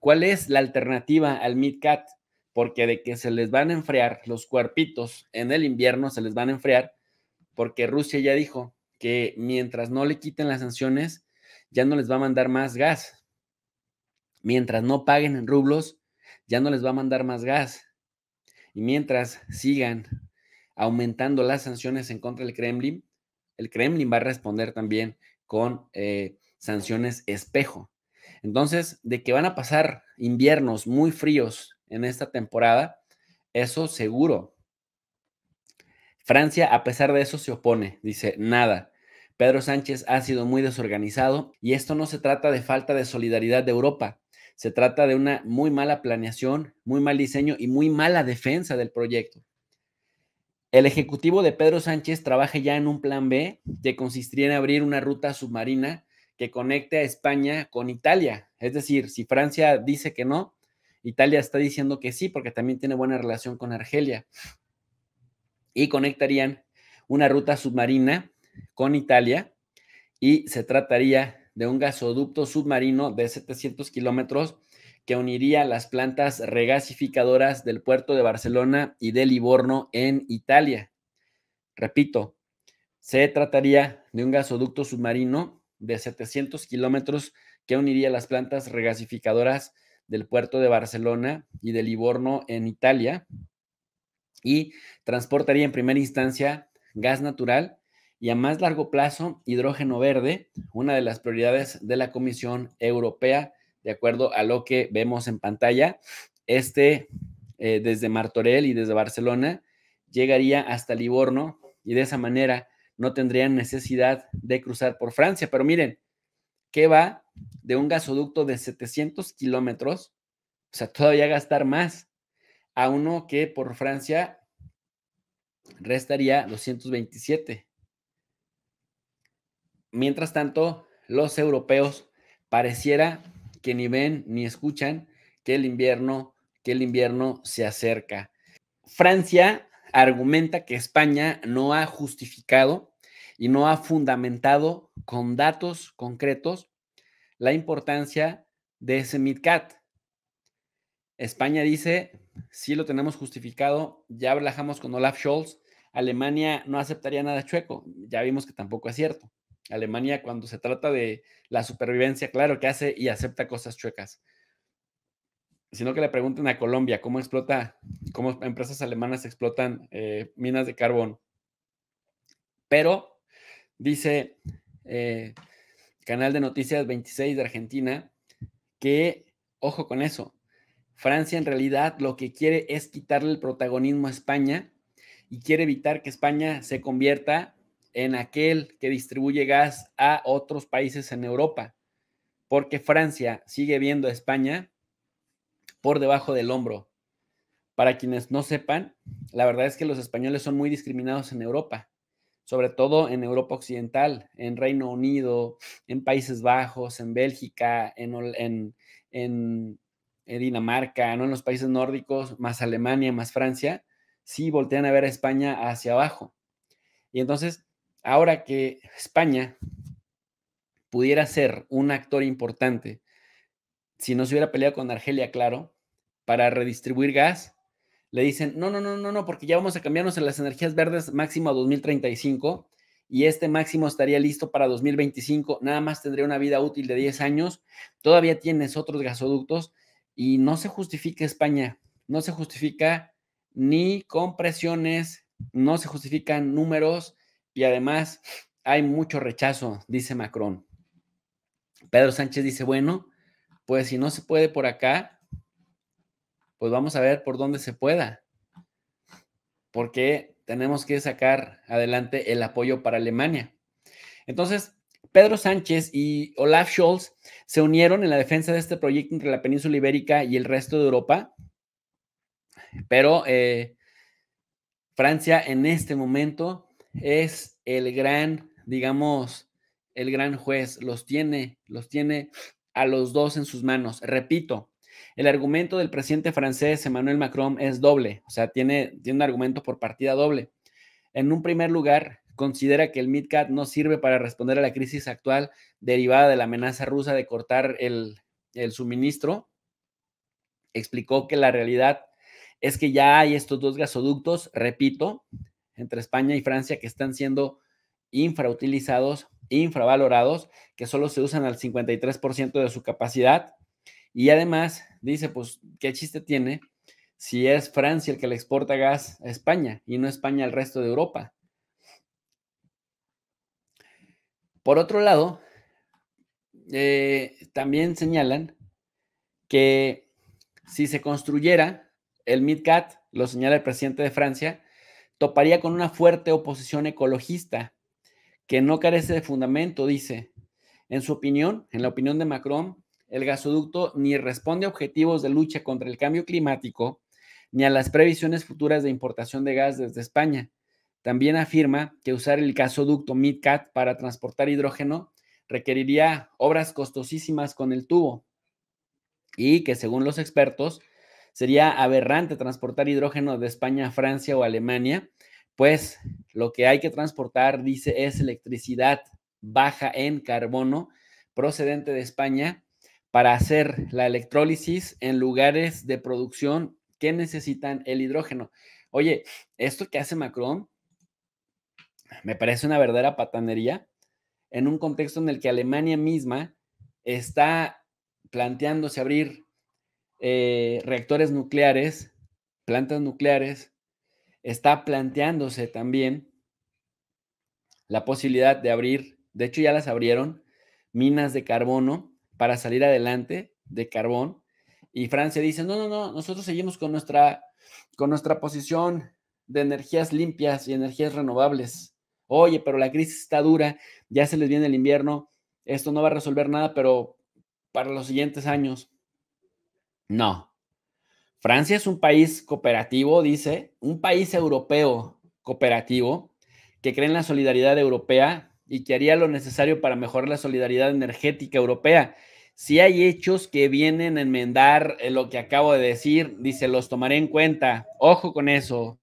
¿Cuál es la alternativa al Mid-Cat? Porque de que se les van a enfriar los cuerpitos en el invierno, se les van a enfriar, porque Rusia ya dijo que mientras no le quiten las sanciones, ya no les va a mandar más gas. Mientras no paguen en rublos, ya no les va a mandar más gas. Y mientras sigan aumentando las sanciones en contra del Kremlin, el Kremlin va a responder también con eh, sanciones espejo. Entonces, de que van a pasar inviernos muy fríos en esta temporada, eso seguro. Francia, a pesar de eso, se opone, dice, nada. Pedro Sánchez ha sido muy desorganizado y esto no se trata de falta de solidaridad de Europa, se trata de una muy mala planeación, muy mal diseño y muy mala defensa del proyecto. El ejecutivo de Pedro Sánchez trabaja ya en un plan B que consistiría en abrir una ruta submarina que conecte a España con Italia. Es decir, si Francia dice que no, Italia está diciendo que sí, porque también tiene buena relación con Argelia. Y conectarían una ruta submarina con Italia y se trataría de un gasoducto submarino de 700 kilómetros que uniría las plantas regasificadoras del puerto de Barcelona y de Livorno en Italia. Repito, se trataría de un gasoducto submarino de 700 kilómetros que uniría las plantas regasificadoras del puerto de Barcelona y de Livorno en Italia y transportaría en primera instancia gas natural y a más largo plazo hidrógeno verde, una de las prioridades de la Comisión Europea, de acuerdo a lo que vemos en pantalla. Este eh, desde Martorell y desde Barcelona llegaría hasta Livorno y de esa manera no tendrían necesidad de cruzar por Francia. Pero miren, que va de un gasoducto de 700 kilómetros, o sea, todavía gastar más, a uno que por Francia restaría 227. Mientras tanto, los europeos pareciera que ni ven ni escuchan que el invierno, que el invierno se acerca. Francia argumenta que España no ha justificado y no ha fundamentado con datos concretos la importancia de ese MidCat. España dice, si lo tenemos justificado, ya relajamos con Olaf Scholz, Alemania no aceptaría nada chueco, ya vimos que tampoco es cierto. Alemania cuando se trata de la supervivencia, claro que hace y acepta cosas chuecas. Sino que le pregunten a Colombia cómo explota, cómo empresas alemanas explotan eh, minas de carbón. Pero dice eh, Canal de Noticias 26 de Argentina que, ojo con eso, Francia en realidad lo que quiere es quitarle el protagonismo a España y quiere evitar que España se convierta en aquel que distribuye gas a otros países en Europa, porque Francia sigue viendo a España por debajo del hombro. Para quienes no sepan, la verdad es que los españoles son muy discriminados en Europa sobre todo en Europa Occidental, en Reino Unido, en Países Bajos, en Bélgica, en, Dinamarca, ¿no? en los países nórdicos, más Alemania, más Francia, sí voltean a ver a España hacia abajo. Y entonces, ahora que España pudiera ser un actor importante, si no se hubiera peleado con Argelia, claro, para redistribuir gas, le dicen, no, no, no, no, no, porque ya vamos a cambiarnos en las energías verdes máximo a 2035 y este máximo estaría listo para 2025, nada más tendría una vida útil de 10 años, todavía tienes otros gasoductos y no se justifica España, no se justifica ni con presiones, no se justifican números y además hay mucho rechazo, dice Macron. Pedro Sánchez dice, bueno, pues si no se puede por acá, pues vamos a ver por dónde se pueda, porque tenemos que sacar adelante el apoyo para Alemania. Entonces, Pedro Sánchez y Olaf Scholz se unieron en la defensa de este proyecto entre la península ibérica y el resto de Europa, pero eh, Francia en este momento es el gran, digamos, el gran juez, los tiene, los tiene a los dos en sus manos. Repito, el argumento del presidente francés Emmanuel Macron es doble, o sea, tiene, tiene un argumento por partida doble. En un primer lugar, considera que el MidCat no sirve para responder a la crisis actual derivada de la amenaza rusa de cortar el, el suministro. Explicó que la realidad es que ya hay estos dos gasoductos, repito, entre España y Francia que están siendo infrautilizados, infravalorados, que solo se usan al 53% de su capacidad y además dice, pues, ¿qué chiste tiene si es Francia el que le exporta gas a España y no España al resto de Europa? Por otro lado, eh, también señalan que si se construyera el MidCat, lo señala el presidente de Francia, toparía con una fuerte oposición ecologista que no carece de fundamento, dice. En su opinión, en la opinión de Macron, el gasoducto ni responde a objetivos de lucha contra el cambio climático ni a las previsiones futuras de importación de gas desde España. También afirma que usar el gasoducto MidCat para transportar hidrógeno requeriría obras costosísimas con el tubo y que según los expertos sería aberrante transportar hidrógeno de España a Francia o Alemania, pues lo que hay que transportar, dice, es electricidad baja en carbono procedente de España para hacer la electrólisis en lugares de producción que necesitan el hidrógeno. Oye, esto que hace Macron me parece una verdadera patanería en un contexto en el que Alemania misma está planteándose abrir eh, reactores nucleares, plantas nucleares, está planteándose también la posibilidad de abrir, de hecho ya las abrieron, minas de carbono para salir adelante de carbón. Y Francia dice, no, no, no, nosotros seguimos con nuestra, con nuestra posición de energías limpias y energías renovables. Oye, pero la crisis está dura, ya se les viene el invierno, esto no va a resolver nada, pero para los siguientes años. No. Francia es un país cooperativo, dice, un país europeo cooperativo que cree en la solidaridad europea, y que haría lo necesario para mejorar la solidaridad energética europea. Si hay hechos que vienen a enmendar eh, lo que acabo de decir, dice, los tomaré en cuenta. Ojo con eso.